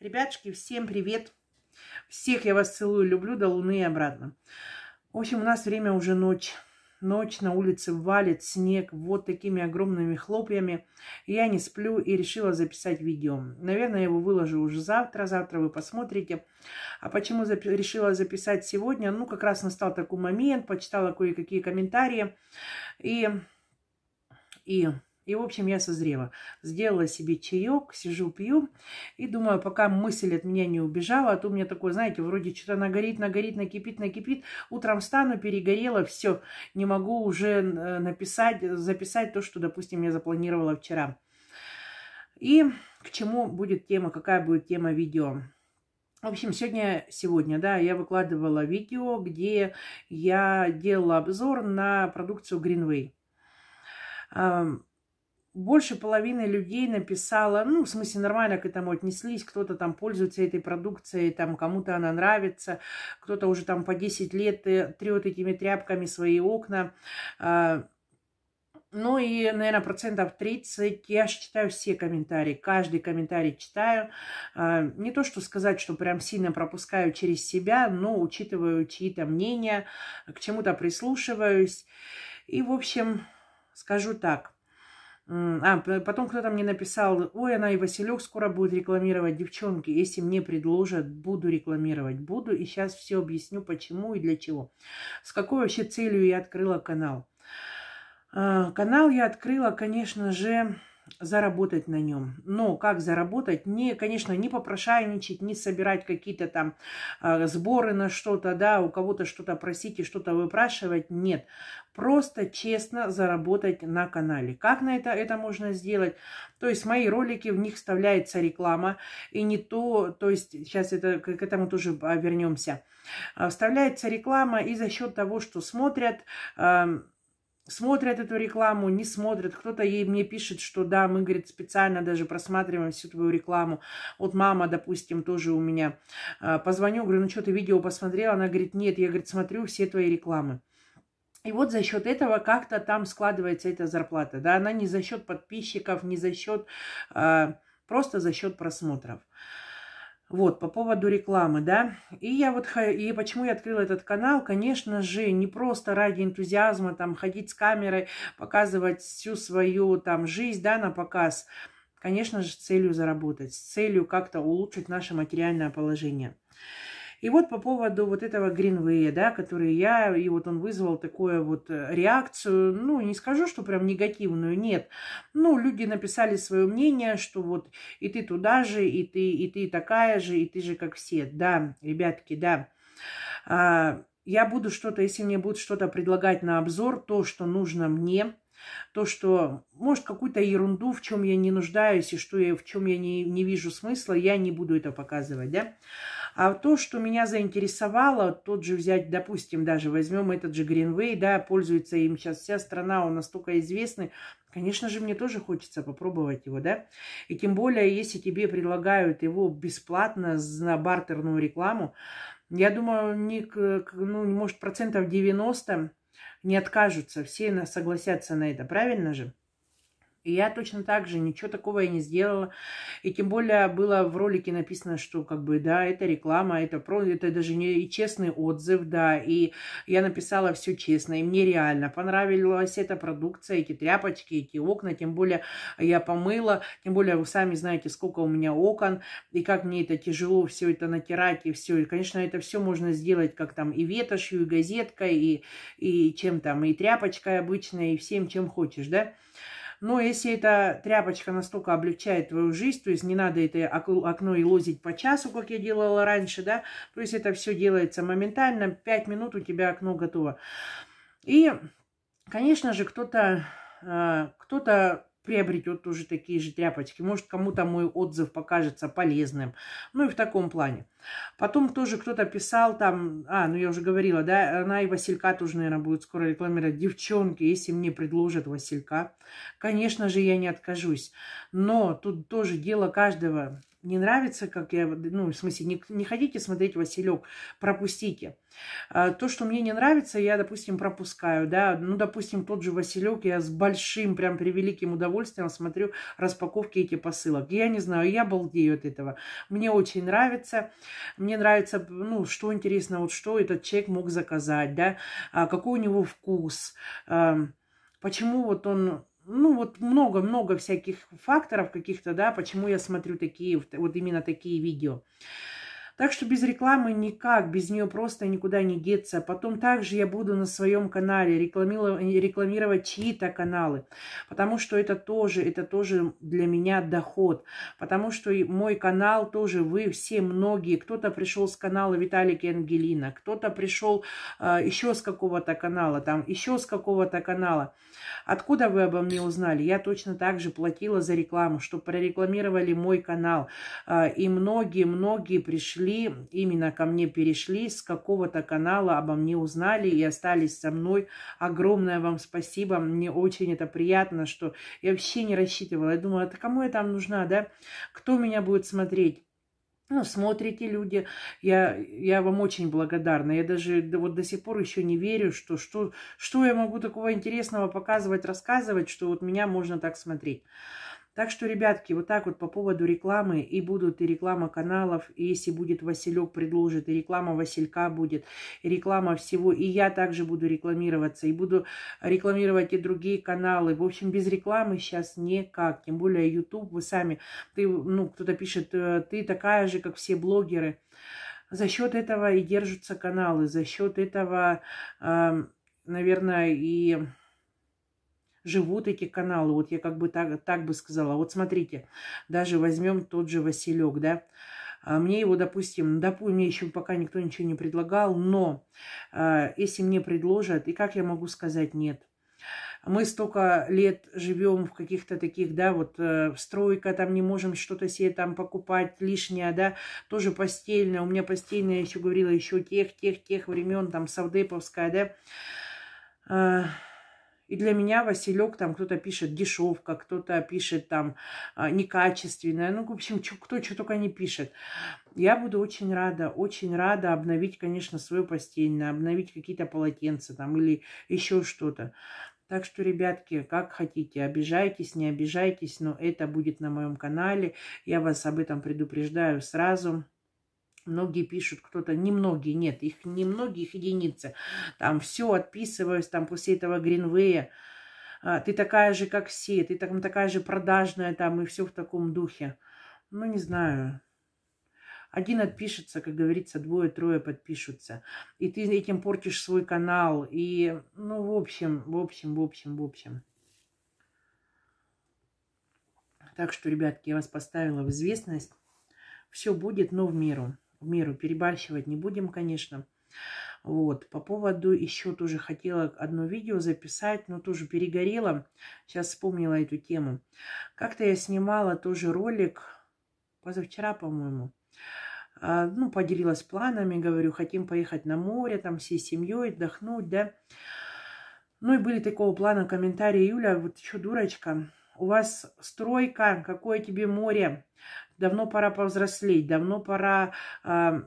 Ребятушки, всем привет. Всех я вас целую, люблю до луны и обратно. В общем, у нас время уже ночь. Ночь на улице валит снег вот такими огромными хлопьями. Я не сплю и решила записать видео. Наверное, я его выложу уже завтра. Завтра вы посмотрите. А почему зап решила записать сегодня? Ну, как раз настал такой момент. Почитала кое-какие комментарии. И, и и, в общем, я созрела. Сделала себе чаек, сижу, пью. И думаю, пока мысль от меня не убежала, а то у меня такое, знаете, вроде что-то нагорит, нагорит, накипит, накипит. Утром встану, перегорела, все. Не могу уже э, написать, записать то, что, допустим, я запланировала вчера. И к чему будет тема, какая будет тема видео. В общем, сегодня, сегодня, да, я выкладывала видео, где я делала обзор на продукцию Greenway больше половины людей написала, ну, в смысле, нормально к этому отнеслись, кто-то там пользуется этой продукцией, там, кому-то она нравится, кто-то уже там по 10 лет э, трет этими тряпками свои окна, а, ну и, наверное, процентов 30 я же читаю все комментарии, каждый комментарий читаю. А, не то, что сказать, что прям сильно пропускаю через себя, но учитываю чьи-то мнения, к чему-то прислушиваюсь. И, в общем, скажу так – а, потом кто-то мне написал, ой, она и Василек скоро будет рекламировать. Девчонки, если мне предложат, буду рекламировать. Буду, и сейчас все объясню, почему и для чего. С какой вообще целью я открыла канал. А, канал я открыла, конечно же, заработать на нем. Но как заработать? Не, конечно, не попрошайничать, не собирать какие-то там э, сборы на что-то, да, у кого-то что-то просить и что-то выпрашивать. Нет. Просто честно заработать на канале. Как на это, это можно сделать? То есть мои ролики, в них вставляется реклама. И не то, то есть сейчас это, к этому тоже а, вернемся. А, вставляется реклама и за счет того, что смотрят... Э, смотрят эту рекламу, не смотрят. Кто-то ей мне пишет, что да, мы, говорит, специально даже просматриваем всю твою рекламу. Вот мама, допустим, тоже у меня. А, позвоню, говорю, ну что, ты видео посмотрела? Она говорит, нет, я, говорит, смотрю все твои рекламы. И вот за счет этого как-то там складывается эта зарплата. Да, она не за счет подписчиков, не за счет, а, просто за счет просмотров. Вот, по поводу рекламы, да. И я вот, и почему я открыла этот канал, конечно же, не просто ради энтузиазма, там, ходить с камерой, показывать всю свою, там, жизнь, да, на показ. Конечно же, с целью заработать, с целью как-то улучшить наше материальное положение. И вот по поводу вот этого Гринвея, да, который я, и вот он вызвал такую вот э, реакцию, ну, не скажу, что прям негативную, нет. Ну, люди написали свое мнение, что вот и ты туда же, и ты, и ты такая же, и ты же как все. Да, ребятки, да. А, я буду что-то, если мне будут что-то предлагать на обзор, то, что нужно мне, то, что, может, какую-то ерунду, в чем я не нуждаюсь и что я, в чем я не, не вижу смысла, я не буду это показывать, да. А то, что меня заинтересовало, тот же взять, допустим, даже возьмем этот же Гринвей, да, пользуется им сейчас вся страна, он настолько известный, Конечно же, мне тоже хочется попробовать его, да? И тем более, если тебе предлагают его бесплатно на бартерную рекламу, я думаю, не, ну, может, процентов 90 не откажутся, все согласятся на это, правильно же? И я точно так же, ничего такого я не сделала. И тем более было в ролике написано, что как бы, да, это реклама, это про, это даже не и честный отзыв, да. И я написала все честно, и мне реально понравилась эта продукция, эти тряпочки, эти окна, тем более я помыла, тем более вы сами знаете, сколько у меня окон, и как мне это тяжело все это натирать, и все. И, конечно, это все можно сделать, как там и ветошью, и газеткой, и, и чем там, и тряпочкой обычной, и всем, чем хочешь, да. Но если эта тряпочка настолько облегчает твою жизнь, то есть не надо это окно и лозить по часу, как я делала раньше, да, то есть это все делается моментально, 5 минут у тебя окно готово. И, конечно же, кто-то а, кто-то приобретет тоже такие же тряпочки. Может, кому-то мой отзыв покажется полезным. Ну и в таком плане. Потом тоже кто-то писал там, а, ну я уже говорила, да, она и Василька тоже, наверное, будет скоро рекламировать. Девчонки, если мне предложат Василька, конечно же, я не откажусь. Но тут тоже дело каждого не нравится, как я, ну, в смысле, не, не ходите смотреть Василек, пропустите. А, то, что мне не нравится, я, допустим, пропускаю, да, ну, допустим, тот же Василек, я с большим, прям превеликим удовольствием смотрю распаковки этих посылок. Я не знаю, я балдею от этого. Мне очень нравится, мне нравится, ну, что интересно, вот что этот человек мог заказать, да, а какой у него вкус, почему вот он ну вот много-много всяких факторов каких-то, да, почему я смотрю такие, вот именно такие видео. Так что без рекламы никак, без нее просто никуда не деться. Потом также я буду на своем канале рекламировать, чьи-то каналы, потому что это тоже, это тоже для меня доход, потому что мой канал тоже вы все многие, кто-то пришел с канала Виталик и Ангелина, кто-то пришел э, еще с какого-то канала, там еще с какого-то канала. Откуда вы обо мне узнали? Я точно так же платила за рекламу, что прорекламировали мой канал. А, и многие-многие пришли, именно ко мне перешли, с какого-то канала обо мне узнали и остались со мной. Огромное вам спасибо. Мне очень это приятно, что я вообще не рассчитывала. Я думала, это кому я там нужна, да? Кто меня будет смотреть? Ну, смотрите, люди, я, я вам очень благодарна. Я даже вот до сих пор еще не верю, что, что, что я могу такого интересного показывать, рассказывать, что вот меня можно так смотреть. Так что, ребятки, вот так вот по поводу рекламы и будут и реклама каналов, и если будет Василек предложит, и реклама Василька будет, и реклама всего, и я также буду рекламироваться, и буду рекламировать и другие каналы. В общем, без рекламы сейчас никак, тем более YouTube, вы сами, ты, ну, кто-то пишет, э, ты такая же, как все блогеры. За счет этого и держатся каналы, за счет этого, эм, наверное, и живут эти каналы. Вот я как бы так, так бы сказала. Вот смотрите, даже возьмем тот же Василек, да. А, мне его, допустим, допустим, мне еще пока никто ничего не предлагал, но э, если мне предложат, и как я могу сказать нет? мы столько лет живем в каких-то таких, да, вот э, стройка, там не можем что-то себе там покупать лишнее, да, тоже постельное, у меня постельное, я еще говорила, еще тех, тех, тех времен, там, Савдеповская, да, э, и для меня Василек, там кто-то пишет дешевка, кто-то пишет там а, некачественная. Ну, в общем, кто что только не пишет. Я буду очень рада, очень рада обновить, конечно, свою постельное, обновить какие-то полотенца там или еще что-то. Так что, ребятки, как хотите, обижайтесь, не обижайтесь, но это будет на моем канале. Я вас об этом предупреждаю сразу. Многие пишут, кто-то, немногие, нет, их немногие, их единицы. Там все, отписываюсь, там после этого Гринвея. А, ты такая же, как все, ты там такая же продажная, там, и все в таком духе. Ну, не знаю. Один отпишется, как говорится, двое-трое подпишутся. И ты этим портишь свой канал. И, ну, в общем, в общем, в общем, в общем. Так что, ребятки, я вас поставила в известность. Все будет, но в меру в меру перебарщивать не будем, конечно. Вот, по поводу еще тоже хотела одно видео записать, но тоже перегорела. Сейчас вспомнила эту тему. Как-то я снимала тоже ролик, позавчера, по-моему. А, ну, поделилась планами, говорю, хотим поехать на море, там всей семьей отдохнуть, да. Ну и были такого плана комментарии, Юля, вот еще дурочка, у вас стройка, какое тебе море? давно пора повзрослеть, давно пора... А,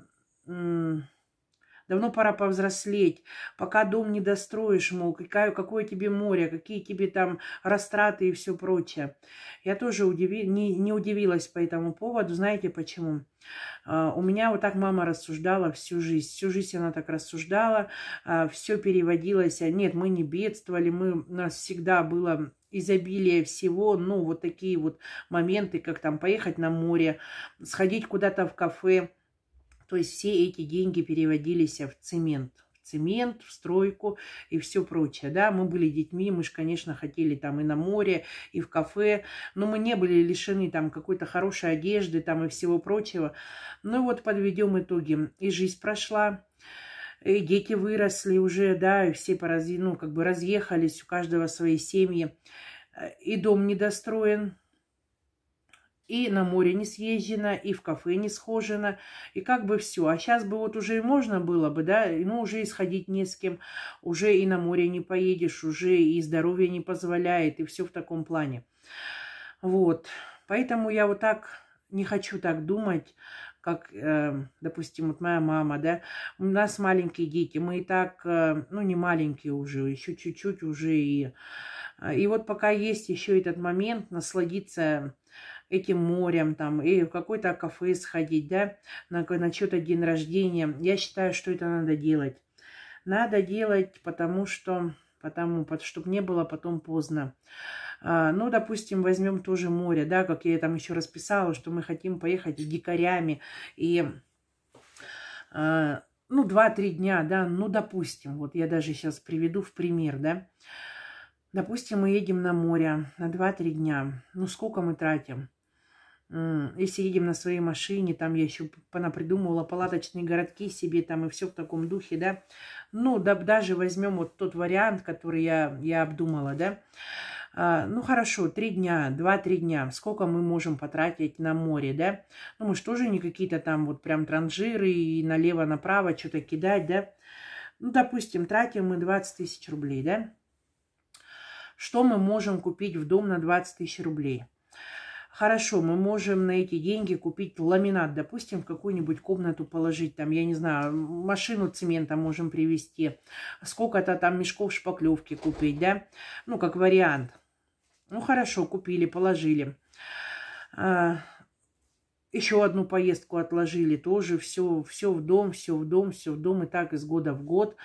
давно пора повзрослеть, пока дом не достроишь, мол, какое, какое тебе море, какие тебе там растраты и все прочее. Я тоже удиви, не, не удивилась по этому поводу, знаете почему? А, у меня вот так мама рассуждала всю жизнь. Всю жизнь она так рассуждала, а, все переводилось. Нет, мы не бедствовали, мы, у нас всегда было изобилие всего, ну, вот такие вот моменты, как там поехать на море, сходить куда-то в кафе. То есть все эти деньги переводились в цемент цемент, в стройку и все прочее, да, мы были детьми, мы же, конечно, хотели там и на море, и в кафе, но мы не были лишены там какой-то хорошей одежды там и всего прочего, ну вот подведем итоги, и жизнь прошла, и дети выросли уже, да, и все пораз... ну, как бы разъехались, у каждого свои семьи, э, и дом недостроен, и на море не съезжено, и в кафе не схожено, и как бы все. А сейчас бы вот уже и можно было бы, да, ну уже и сходить не с кем, уже и на море не поедешь, уже и здоровье не позволяет, и все в таком плане. Вот, поэтому я вот так не хочу так думать, как, эм, допустим, вот моя мама, да, у нас маленькие дети, мы и так, э, ну, не маленькие уже, еще чуть-чуть уже и... Э, и вот пока есть еще этот момент насладиться этим морем, там, и в какой-то кафе сходить, да, на, на чей-то день рождения, я считаю, что это надо делать. Надо делать, потому что, потому, чтобы не было потом поздно. А, ну, допустим, возьмем тоже море, да, как я там еще расписала, что мы хотим поехать с дикарями и а, ну, 2-3 дня, да, ну, допустим, вот я даже сейчас приведу в пример, да, допустим, мы едем на море на 2-3 дня, ну, сколько мы тратим? Если едем на своей машине, там я еще понапридумывала палаточные городки себе, там и все в таком духе, да, ну, да, даже возьмем вот тот вариант, который я, я обдумала, да, а, ну хорошо, три дня, два-три дня, сколько мы можем потратить на море, да? Ну мы же тоже не какие-то там вот прям транжиры и налево-направо что-то кидать, да? Ну, допустим, тратим мы 20 тысяч рублей, да? Что мы можем купить в дом на 20 тысяч рублей? Хорошо, мы можем на эти деньги купить ламинат, допустим, в какую-нибудь комнату положить, там, я не знаю, машину цемента можем привезти, сколько-то там мешков шпаклевки купить, да, ну, как вариант – ну хорошо, купили, положили. А, еще одну поездку отложили, тоже все, все в дом, все в дом, все в дом, и так из года в год.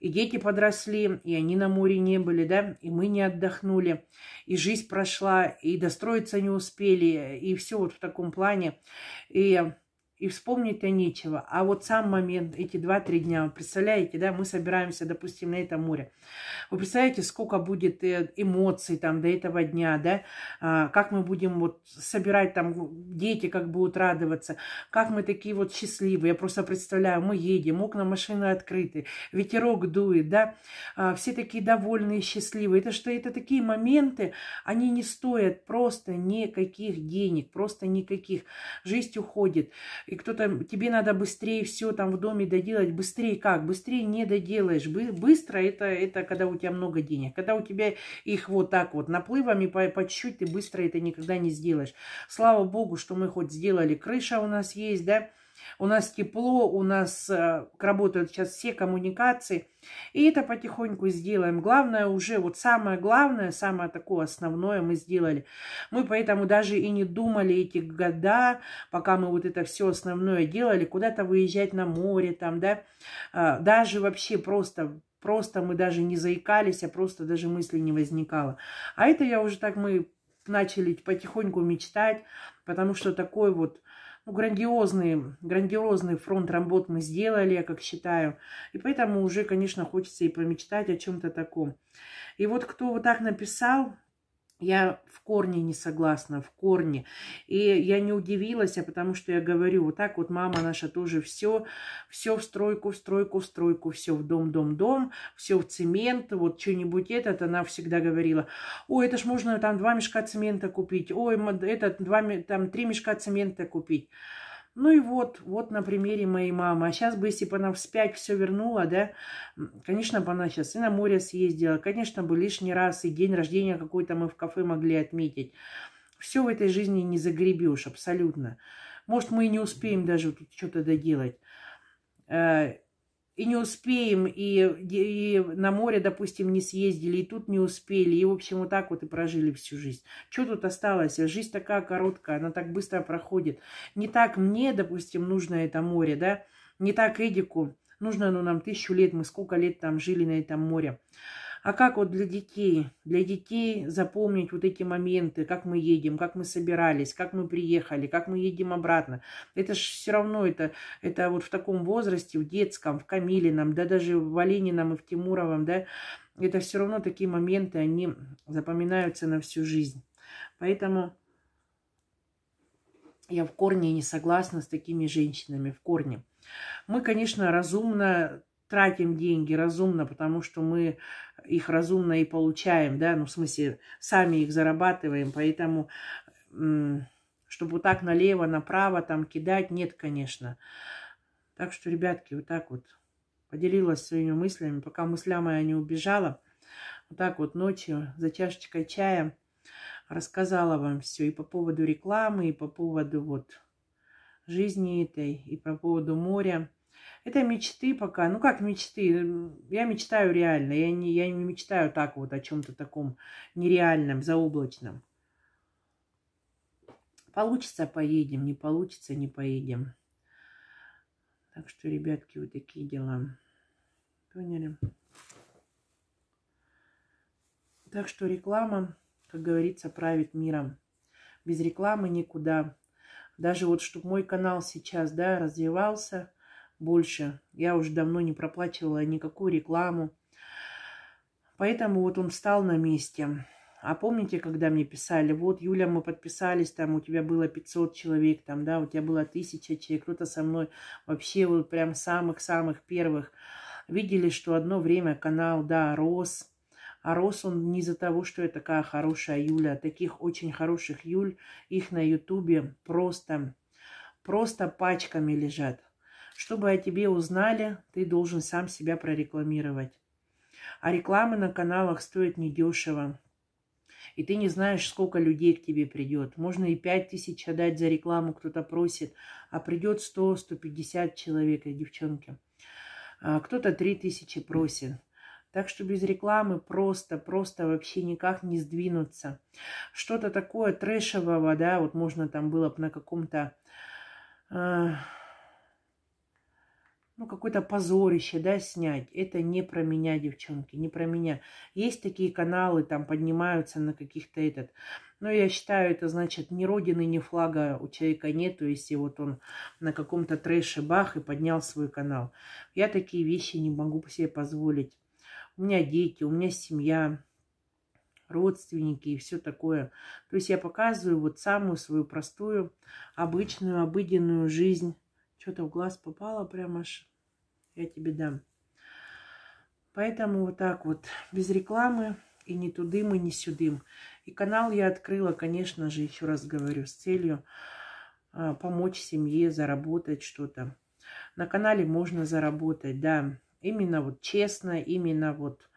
И дети подросли, и они на море не были, да, и мы не отдохнули, и жизнь прошла, и достроиться не успели, и все вот в таком плане. И и вспомнить-то нечего. А вот сам момент, эти два-три дня, представляете, да, мы собираемся, допустим, на это море. Вы представляете, сколько будет э, эмоций там до этого дня, да, а, как мы будем вот собирать там, дети как будут радоваться, как мы такие вот счастливые. Я просто представляю, мы едем, окна машины открыты, ветерок дует, да, а, все такие довольные, счастливые. Это что, это такие моменты, они не стоят просто никаких денег, просто никаких. Жизнь уходит и кто-то, тебе надо быстрее все там в доме доделать, быстрее как, быстрее не доделаешь, бы быстро это, это когда у тебя много денег, когда у тебя их вот так вот наплывами по, по чуть-чуть, ты быстро это никогда не сделаешь. Слава Богу, что мы хоть сделали, крыша у нас есть, да, у нас тепло, у нас э, работают сейчас все коммуникации. И это потихоньку сделаем. Главное уже, вот самое главное, самое такое основное мы сделали. Мы поэтому даже и не думали эти года, пока мы вот это все основное делали, куда-то выезжать на море там, да, э, даже вообще просто просто мы даже не заикались, а просто даже мысли не возникало. А это я уже так, мы начали потихоньку мечтать, потому что такой вот ну, грандиозный, грандиозный фронт работ мы сделали, я как считаю. И поэтому уже, конечно, хочется и помечтать о чем-то таком. И вот кто вот так написал, я в корне не согласна, в корне. И я не удивилась, а потому что я говорю, вот так вот мама наша тоже все, все в стройку, в стройку, в стройку, все в дом, дом, дом, все в цемент, вот что-нибудь этот, она всегда говорила, ой, это ж можно там два мешка цемента купить, ой, этот, два, там три мешка цемента купить. Ну и вот, вот на примере моей мамы. А сейчас бы, если бы она вспять все вернула, да, конечно бы она сейчас и на море съездила, конечно бы лишний раз и день рождения какой-то мы в кафе могли отметить. Все в этой жизни не загребешь абсолютно. Может, мы и не успеем даже тут что-то доделать. Э, и не успеем, и, и на море, допустим, не съездили, и тут не успели, и, в общем, вот так вот и прожили всю жизнь. Что тут осталось? Жизнь такая короткая, она так быстро проходит. Не так мне, допустим, нужно это море, да, не так Эдику. Нужно оно ну, нам тысячу лет, мы сколько лет там жили на этом море. А как вот для детей, для детей запомнить вот эти моменты, как мы едем, как мы собирались, как мы приехали, как мы едем обратно. Это же все равно, это, это вот в таком возрасте, в детском, в Камилином, да даже в Валинином и в Тимуровом, да, это все равно такие моменты, они запоминаются на всю жизнь. Поэтому я в корне не согласна с такими женщинами, в корне. Мы, конечно, разумно тратим деньги разумно, потому что мы их разумно и получаем, да, ну, в смысле, сами их зарабатываем, поэтому, чтобы вот так налево, направо там кидать, нет, конечно. Так что, ребятки, вот так вот поделилась своими мыслями, пока мысля моя не убежала, вот так вот ночью за чашечкой чая рассказала вам все и по поводу рекламы, и по поводу вот жизни этой, и по поводу моря. Это мечты пока. Ну как мечты? Я мечтаю реально. Я не, я не мечтаю так вот о чем-то таком нереальном, заоблачном. Получится, поедем. Не получится, не поедем. Так что, ребятки, вот такие дела. Поняли? Так что реклама, как говорится, правит миром. Без рекламы никуда. Даже вот, чтобы мой канал сейчас, да, развивался – больше. Я уже давно не проплачивала никакую рекламу. Поэтому вот он встал на месте. А помните, когда мне писали, вот, Юля, мы подписались, там у тебя было 500 человек, там, да, у тебя было 1000 человек, кто-то со мной вообще вот прям самых-самых первых. Видели, что одно время канал, да, рос, а рос он не из-за того, что я такая хорошая Юля. А таких очень хороших Юль, их на Ютубе просто, просто пачками лежат. Чтобы о тебе узнали, ты должен сам себя прорекламировать. А рекламы на каналах стоят недешево. И ты не знаешь, сколько людей к тебе придет. Можно и пять тысяч отдать за рекламу, кто-то просит, а придет 100-150 человек, и девчонки. А кто-то три тысячи просит. Так что без рекламы просто, просто вообще никак не сдвинуться. Что-то такое трэшевого, да, вот можно там было бы на каком-то... Э ну, какое-то позорище, да, снять. Это не про меня, девчонки, не про меня. Есть такие каналы, там поднимаются на каких-то этот. Но я считаю, это значит, ни родины, ни флага у человека нету, если вот он на каком-то трэше бах и поднял свой канал. Я такие вещи не могу себе позволить. У меня дети, у меня семья, родственники и все такое. То есть я показываю вот самую свою простую, обычную, обыденную жизнь что-то в глаз попало прям аж. Я тебе дам. Поэтому вот так вот, без рекламы, и не тудым, и не сюдым. И канал я открыла, конечно же, еще раз говорю, с целью а, помочь семье заработать что-то. На канале можно заработать, да, именно вот честно, именно вот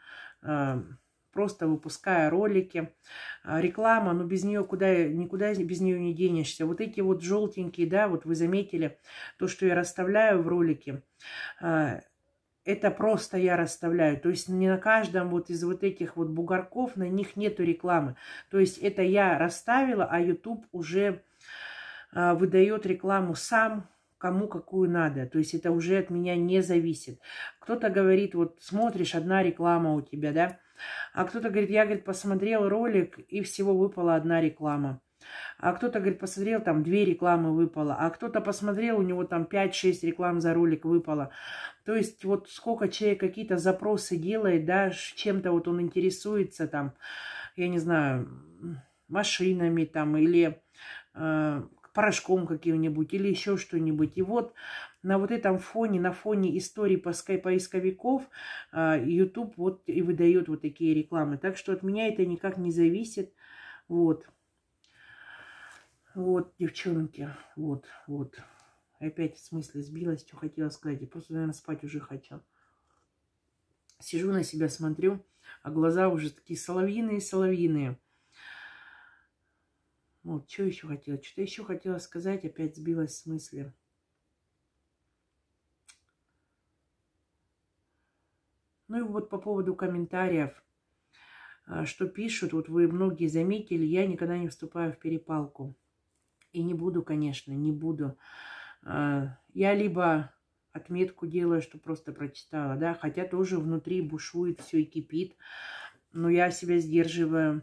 а, просто выпуская ролики. А, реклама, но ну, без нее куда, никуда без нее не денешься. Вот эти вот желтенькие, да, вот вы заметили, то, что я расставляю в ролике, а, это просто я расставляю. То есть не на каждом вот из вот этих вот бугорков, на них нету рекламы. То есть это я расставила, а YouTube уже а, выдает рекламу сам, кому какую надо. То есть это уже от меня не зависит. Кто-то говорит, вот смотришь, одна реклама у тебя, да, а кто-то говорит, я, говорит, посмотрел ролик, и всего выпала одна реклама. А кто-то, говорит, посмотрел, там две рекламы выпало. А кто-то посмотрел, у него там 5-6 реклам за ролик выпало. То есть вот сколько человек какие-то запросы делает, да, чем-то вот он интересуется там, я не знаю, машинами там или э, порошком каким-нибудь или еще что-нибудь. И вот на вот этом фоне, на фоне истории поисковиков, а, YouTube вот и выдает вот такие рекламы. Так что от меня это никак не зависит. Вот. Вот, девчонки, вот, вот. Опять в смысле сбилась, что хотела сказать. Я просто, наверное, спать уже хочу. Сижу на себя, смотрю, а глаза уже такие соловьиные-соловьиные. Вот, что еще хотела? Что-то еще хотела сказать, опять сбилась с мысли. Ну и вот по поводу комментариев, а, что пишут, вот вы многие заметили, я никогда не вступаю в перепалку. И не буду, конечно, не буду. А, я либо отметку делаю, что просто прочитала, да, хотя тоже внутри бушует все и кипит, но я себя сдерживаю.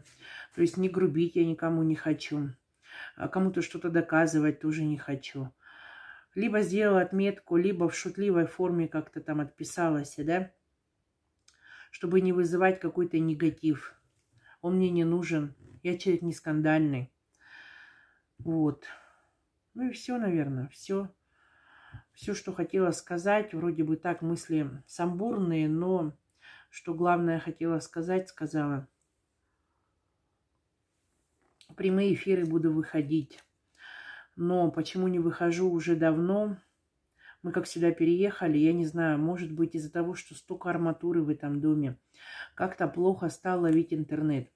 То есть не грубить я никому не хочу. А кому-то что-то доказывать тоже не хочу. Либо сделала отметку, либо в шутливой форме как-то там отписалась, да чтобы не вызывать какой-то негатив. Он мне не нужен. Я человек не скандальный. Вот. Ну и все, наверное, все. Все, что хотела сказать, вроде бы так мысли самбурные, но что главное хотела сказать, сказала. прямые эфиры буду выходить. Но почему не выхожу уже давно, мы, как всегда, переехали. Я не знаю, может быть, из-за того, что столько арматуры в этом доме. Как-то плохо стал ловить интернет.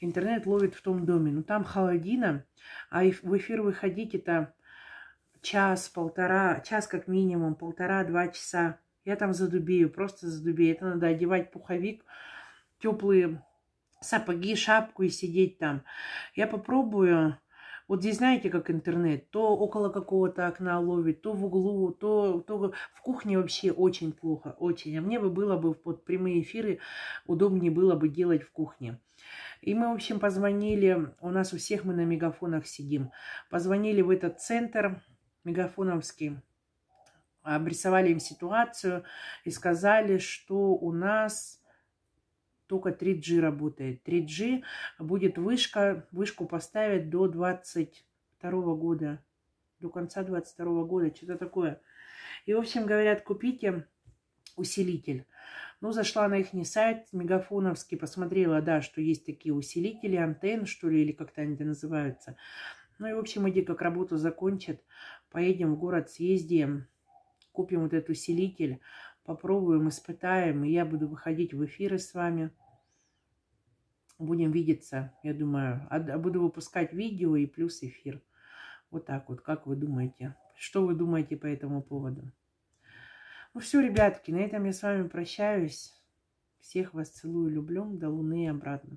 Интернет ловит в том доме. Ну, там холодина, а в эфир выходить это час-полтора, час как минимум, полтора-два часа. Я там задубею, просто задубею. Это надо одевать пуховик, теплые сапоги, шапку и сидеть там. Я попробую вот здесь, знаете, как интернет, то около какого-то окна ловит, то в углу, то, то в кухне вообще очень плохо, очень. А мне бы было бы под прямые эфиры удобнее было бы делать в кухне. И мы, в общем, позвонили, у нас у всех мы на мегафонах сидим, позвонили в этот центр мегафоновский, обрисовали им ситуацию и сказали, что у нас только 3G работает. 3G будет вышка, вышку поставить до 22 года, до конца 22 года, что-то такое. И, в общем, говорят, купите усилитель. Ну, зашла на их сайт мегафоновский, посмотрела, да, что есть такие усилители, антенн, что ли, или как-то они называются. Ну и, в общем, иди, как работу закончат, поедем в город, съездим, купим вот этот усилитель, попробуем, испытаем. И я буду выходить в эфиры с вами. Будем видеться, я думаю. А буду выпускать видео и плюс эфир. Вот так вот, как вы думаете? Что вы думаете по этому поводу? Ну все, ребятки, на этом я с вами прощаюсь. Всех вас целую, люблю. До луны и обратно.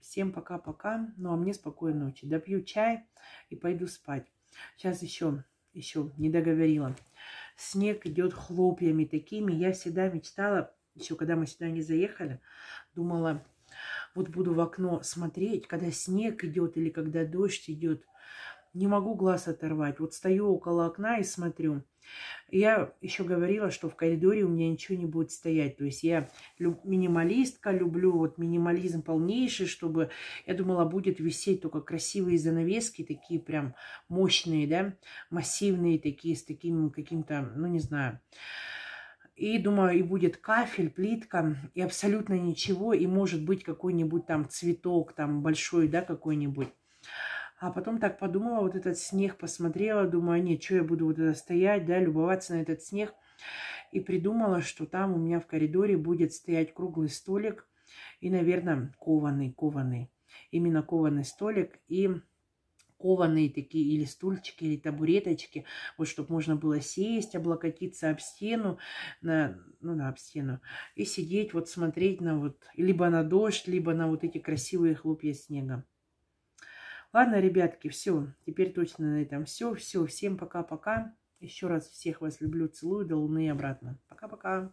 Всем пока-пока. Ну, а мне спокойной ночи. Допью чай и пойду спать. Сейчас еще, еще не договорила. Снег идет хлопьями такими. Я всегда мечтала, еще когда мы сюда не заехали, думала, вот буду в окно смотреть, когда снег идет или когда дождь идет не могу глаз оторвать. Вот стою около окна и смотрю. Я еще говорила, что в коридоре у меня ничего не будет стоять. То есть я люб... минималистка, люблю вот минимализм полнейший, чтобы, я думала, будет висеть только красивые занавески, такие прям мощные, да, массивные такие, с таким каким-то, ну не знаю, и думаю, и будет кафель, плитка, и абсолютно ничего, и может быть какой-нибудь там цветок, там большой, да, какой-нибудь. А потом так подумала, вот этот снег посмотрела, думаю, «А нет, что я буду вот это стоять, да, любоваться на этот снег. И придумала, что там у меня в коридоре будет стоять круглый столик и, наверное, кованый, кованый. Именно кованый столик и кованые такие или стульчики, или табуреточки, вот чтобы можно было сесть, облокотиться об стену, на, ну на об стену, и сидеть, вот смотреть на вот, либо на дождь, либо на вот эти красивые хлопья снега. Ладно, ребятки, все. Теперь точно на этом все. Все. Всем пока-пока. Еще раз всех вас люблю, целую до луны и обратно. Пока-пока.